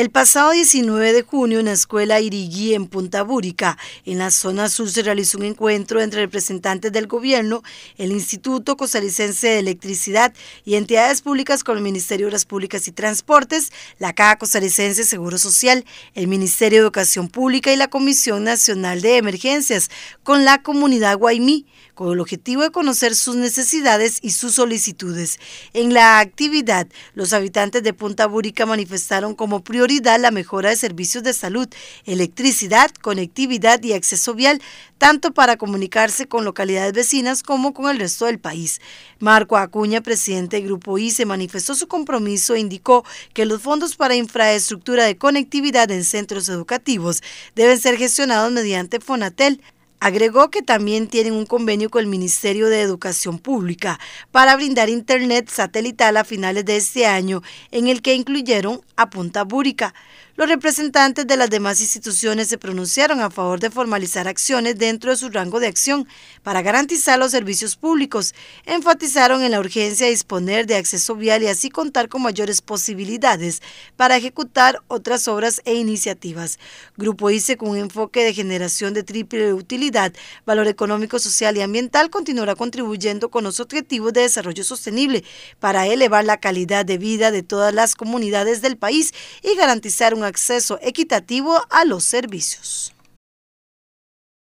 El pasado 19 de junio en la escuela Irigui en Punta Búrica, en la zona sur, se realizó un encuentro entre representantes del gobierno, el Instituto Costarricense de Electricidad y entidades públicas como el Ministerio de Obras Públicas y Transportes, la Caja Costarricense Seguro Social, el Ministerio de Educación Pública y la Comisión Nacional de Emergencias con la comunidad Guaymí con el objetivo de conocer sus necesidades y sus solicitudes. En la actividad, los habitantes de Punta Búrica manifestaron como prioridad la mejora de servicios de salud, electricidad, conectividad y acceso vial, tanto para comunicarse con localidades vecinas como con el resto del país. Marco Acuña, presidente del Grupo se manifestó su compromiso e indicó que los fondos para infraestructura de conectividad en centros educativos deben ser gestionados mediante Fonatel. Agregó que también tienen un convenio con el Ministerio de Educación Pública para brindar Internet satelital a finales de este año, en el que incluyeron a Punta Búrica. Los representantes de las demás instituciones se pronunciaron a favor de formalizar acciones dentro de su rango de acción para garantizar los servicios públicos. Enfatizaron en la urgencia de disponer de acceso vial y así contar con mayores posibilidades para ejecutar otras obras e iniciativas. Grupo ICE con un enfoque de generación de triple utilidad valor económico, social y ambiental continuará contribuyendo con los objetivos de desarrollo sostenible para elevar la calidad de vida de todas las comunidades del país y garantizar un acceso equitativo a los servicios.